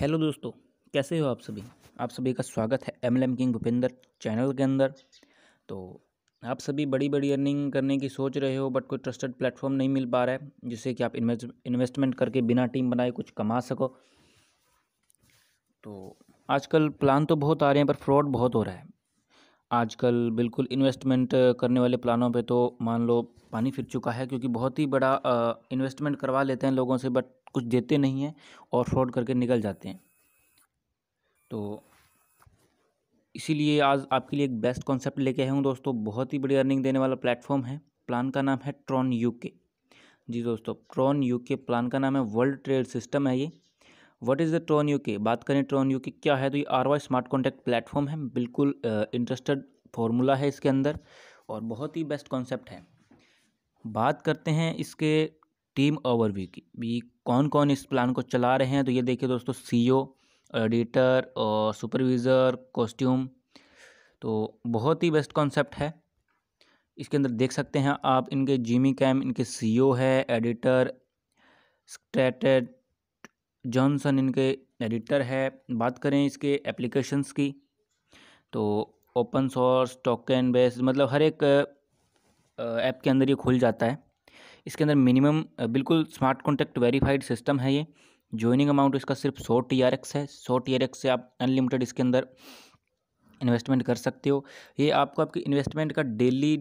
hello दोस्तों कैसे हो आप सभी आप सभी का स्वागत है M M King Bhupendra channel के अंदर तो आप सभी बड़ी बड़ी अर्निंग करने की सोच रहे हो बट कोई ट्रस्टेड प्लेटफॉर्म नहीं मिल पा रहा है जिससे कि आप इन्वेस्टमेंट करके बिना टीम बनाए कुछ कमा सको तो आजकल प्लान तो बहुत आ रहे हैं पर फ्रॉड बहुत हो रहा है आजकल बिल्कुल इन्वेस्टमेंट करने वाले प्लानों पे तो मान लो पानी फिर चुका है क्योंकि बहुत ही बड़ा इन्वेस्टमेंट करवा लेते हैं लोगों से बट कुछ देते नहीं हैं और फ्रॉड करके निकल जाते हैं तो इसीलिए आज आपके लिए एक बेस्ट कॉन्सेप्ट लेके आया हूँ दोस्तों बहुत ही बड़ी अर्निंग देने वाला प्लेटफॉर्म है प्लान का नाम है ट्रॉन यू जी दोस्तों ट्रॉन यू प्लान का नाम है वर्ल्ड ट्रेड सिस्टम है ये व्हाट इज़ द ट्रॉन यू के बात करें ट्रॉन यू के क्या है तो ये R Y smart contract platform है बिल्कुल इंटरेस्टेड फॉर्मूला है इसके अंदर और बहुत ही बेस्ट कॉन्सेप्ट है बात करते हैं इसके टीम ओवरव्यू की भी कौन कौन इस प्लान को चला रहे हैं तो ये देखिए दोस्तों ओ एडिटर और सुपरविज़र कॉस्ट्यूम तो बहुत ही बेस्ट कॉन्सेप्ट है इसके अंदर देख सकते हैं आप इनके जिमी कैम इनके सीईओ e है एडिटर स्ट्रेटेड जॉनसन इनके एडिटर है बात करें इसके एप्लीकेशंस की तो ओपन सोर्स टोकन बेस मतलब हर एक ऐप के अंदर ये खुल जाता है इसके अंदर मिनिमम बिल्कुल स्मार्ट कॉन्टैक्ट वेरीफाइड सिस्टम है ये ज्वाइनिंग अमाउंट इसका सिर्फ सौ टी आर एक्स है सौ टी आर एक्स से आप अनलिमिटेड इसके अंदर इन्वेस्टमेंट कर सकते हो ये आपको आपकी इन्वेस्टमेंट का daily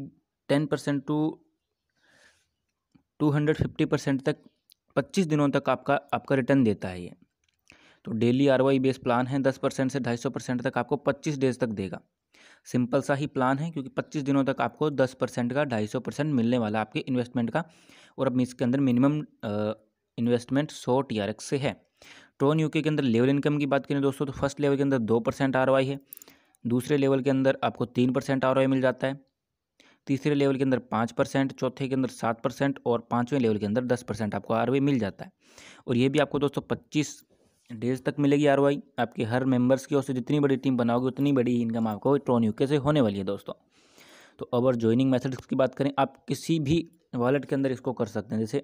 ten percent to two hundred fifty percent तक पच्चीस दिनों तक आपका आपका रिटर्न देता है ये तो daily R Y base plan है दस परसेंट से ढाई सौ परसेंट तक आपको पच्चीस डेज तक देगा सिंपल सा ही प्लान है क्योंकि पच्चीस दिनों तक आपको दस परसेंट का ढाई सौ परसेंट मिलने वाला आपके इन्वेस्टमेंट का और अब इसके अंदर मिनिमम इन्वेस्टमेंट सौ टी आर एक्स से है ट्रोन तो यू के अंदर लेवल इनकम की बात करें दोस्तों तो फर्स्ट लेवल के अंदर दो परसेंट आर वाई है दूसरे लेवल के अंदर आपको तीन परसेंट आर वाई मिल जाता है तीसरे लेवल के अंदर पाँच परसेंट चौथे के अंदर सात परसेंट और पाँचवें लेवल के अंदर दस परसेंट आपको आर मिल जाता है और ये भी आपको दोस्तों पच्चीस डेज तक मिलेगी आर आपके हर मेंबर्स की ओर से जितनी बड़ी टीम बनाओगे उतनी बड़ी इनकम आपको ट्रॉन यू से होने वाली है दोस्तों तो अवर ज्वाइनिंग मैथड की बात करें आप किसी भी वॉलेट के अंदर इसको कर सकते हैं जैसे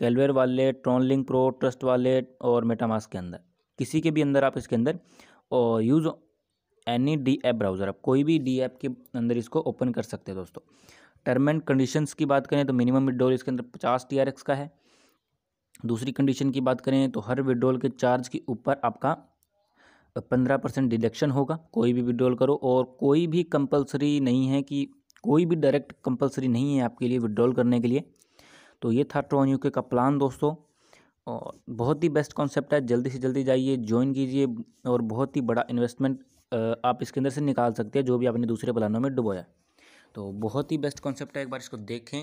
कैलवेयर wallet link pro trust wallet और मेटामास के अंदर किसी के भी अंदर आप इसके अंदर और use any D app browser आप कोई भी डी ऐप के अंदर इसको ओपन कर सकते हैं दोस्तों टर्म एंड कंडीशंस की बात करें तो मिनिमम विड्रॉल इसके अंदर पचास टी का है दूसरी कंडीशन की बात करें तो हर विड्रॉल के चार्ज के ऊपर आपका पंद्रह परसेंट डिडक्शन होगा कोई भी विड्रोल करो और कोई भी कंपलसरी नहीं है कि कोई भी डायरेक्ट कंपलसरी नहीं है आपके लिए विड्रॉल करने के लिए तो ये था ट्रॉन यूके का प्लान दोस्तों और बहुत ही बेस्ट कॉन्सेप्ट है जल्दी से जल्दी जाइए ज्वाइन कीजिए और बहुत ही बड़ा इन्वेस्टमेंट आप इसके अंदर से निकाल सकते हैं जो भी आपने दूसरे प्लानों में डुबोया तो बहुत ही बेस्ट कॉन्सेप्ट है एक बार इसको देखें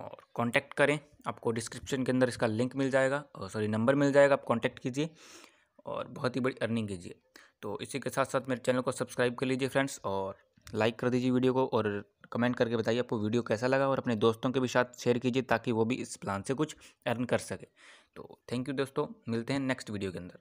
और कांटेक्ट करें आपको डिस्क्रिप्शन के अंदर इसका लिंक मिल जाएगा और सॉरी नंबर मिल जाएगा आप कांटेक्ट कीजिए और बहुत ही बड़ी अर्निंग कीजिए तो इसी के साथ साथ मेरे चैनल को सब्सक्राइब कर लीजिए फ्रेंड्स और लाइक कर दीजिए वीडियो को और कमेंट करके बताइए आपको वीडियो कैसा लगा और अपने दोस्तों के भी साथ शेयर कीजिए ताकि वो भी इस प्लान से कुछ अर्न कर सके तो थैंक यू दोस्तों मिलते हैं नेक्स्ट वीडियो के अंदर